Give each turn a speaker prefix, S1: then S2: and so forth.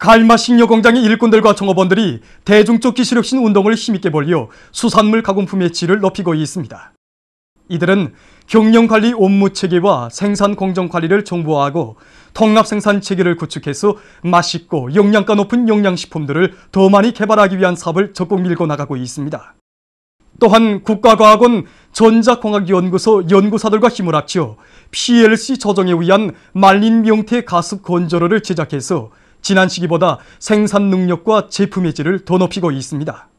S1: 갈마 식료공장의 일꾼들과 종업원들이 대중적 기술혁신 운동을 힘있게 벌려 수산물 가공품의 질을 높이고 있습니다. 이들은 경영관리 업무체계와 생산공정관리를 정보화하고 통합생산체계를 구축해서 맛있고 영양가 높은 영양식품들을 더 많이 개발하기 위한 사업을 적극 밀고 나가고 있습니다. 또한 국가과학원 전자공학연구소 연구사들과 힘을 합쳐 PLC 조정에 의한 말린 명태 가습 건조로를 제작해서 지난 시기보다 생산 능력과 제품의 질을 더 높이고 있습니다.